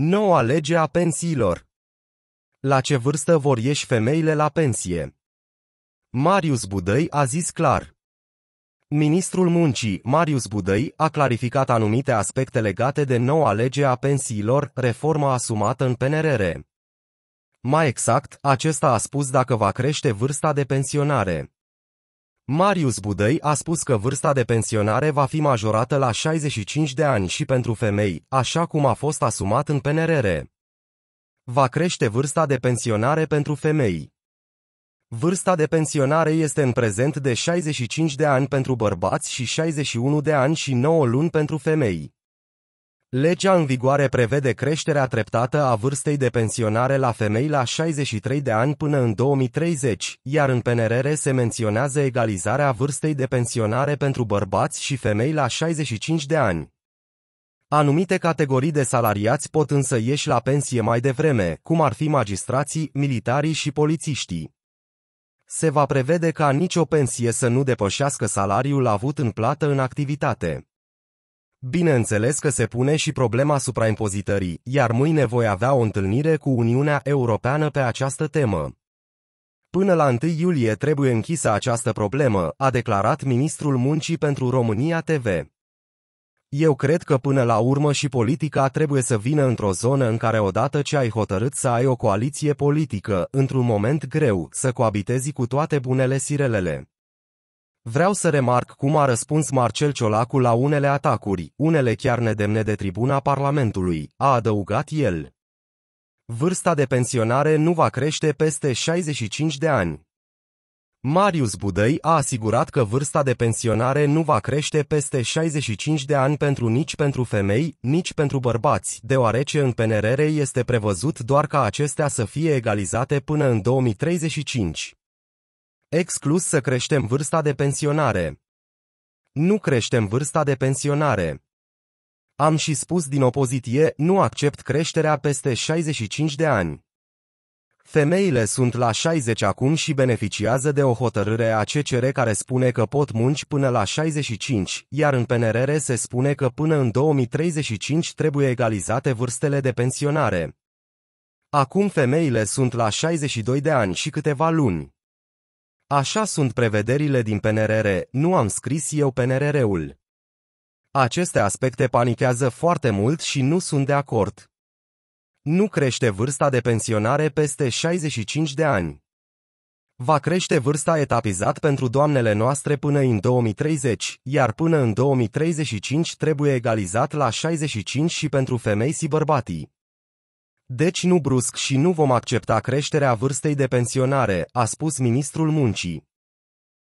Noua lege a pensiilor. La ce vârstă vor ieși femeile la pensie? Marius Budăi a zis clar. Ministrul Muncii, Marius Budăi, a clarificat anumite aspecte legate de noua lege a pensiilor, reforma asumată în PNRR. Mai exact, acesta a spus dacă va crește vârsta de pensionare. Marius Budăi a spus că vârsta de pensionare va fi majorată la 65 de ani și pentru femei, așa cum a fost asumat în PNRR. Va crește vârsta de pensionare pentru femei. Vârsta de pensionare este în prezent de 65 de ani pentru bărbați și 61 de ani și 9 luni pentru femei. Legea în vigoare prevede creșterea treptată a vârstei de pensionare la femei la 63 de ani până în 2030, iar în PNRR se menționează egalizarea vârstei de pensionare pentru bărbați și femei la 65 de ani. Anumite categorii de salariați pot însă ieși la pensie mai devreme, cum ar fi magistrații, militarii și polițiștii. Se va prevede ca nicio pensie să nu depășească salariul avut în plată în activitate. Bineînțeles că se pune și problema supraimpozitării, iar mâine voi avea o întâlnire cu Uniunea Europeană pe această temă. Până la 1 iulie trebuie închisă această problemă, a declarat ministrul muncii pentru România TV. Eu cred că până la urmă și politica trebuie să vină într-o zonă în care odată ce ai hotărât să ai o coaliție politică, într-un moment greu, să coabitezi cu toate bunele sirelele. Vreau să remarc cum a răspuns Marcel Ciolacu la unele atacuri, unele chiar nedemne de tribuna Parlamentului, a adăugat el. Vârsta de pensionare nu va crește peste 65 de ani. Marius Budăi a asigurat că vârsta de pensionare nu va crește peste 65 de ani pentru nici pentru femei, nici pentru bărbați, deoarece în PNRR este prevăzut doar ca acestea să fie egalizate până în 2035. Exclus să creștem vârsta de pensionare. Nu creștem vârsta de pensionare. Am și spus din opoziție, nu accept creșterea peste 65 de ani. Femeile sunt la 60 acum și beneficiază de o hotărâre a CCR care spune că pot munci până la 65, iar în PNRR se spune că până în 2035 trebuie egalizate vârstele de pensionare. Acum femeile sunt la 62 de ani și câteva luni. Așa sunt prevederile din PNRR, nu am scris eu PNRR-ul. Aceste aspecte panichează foarte mult și nu sunt de acord. Nu crește vârsta de pensionare peste 65 de ani. Va crește vârsta etapizat pentru doamnele noastre până în 2030, iar până în 2035 trebuie egalizat la 65 și pentru femei și bărbatii. Deci nu brusc și nu vom accepta creșterea vârstei de pensionare, a spus ministrul muncii.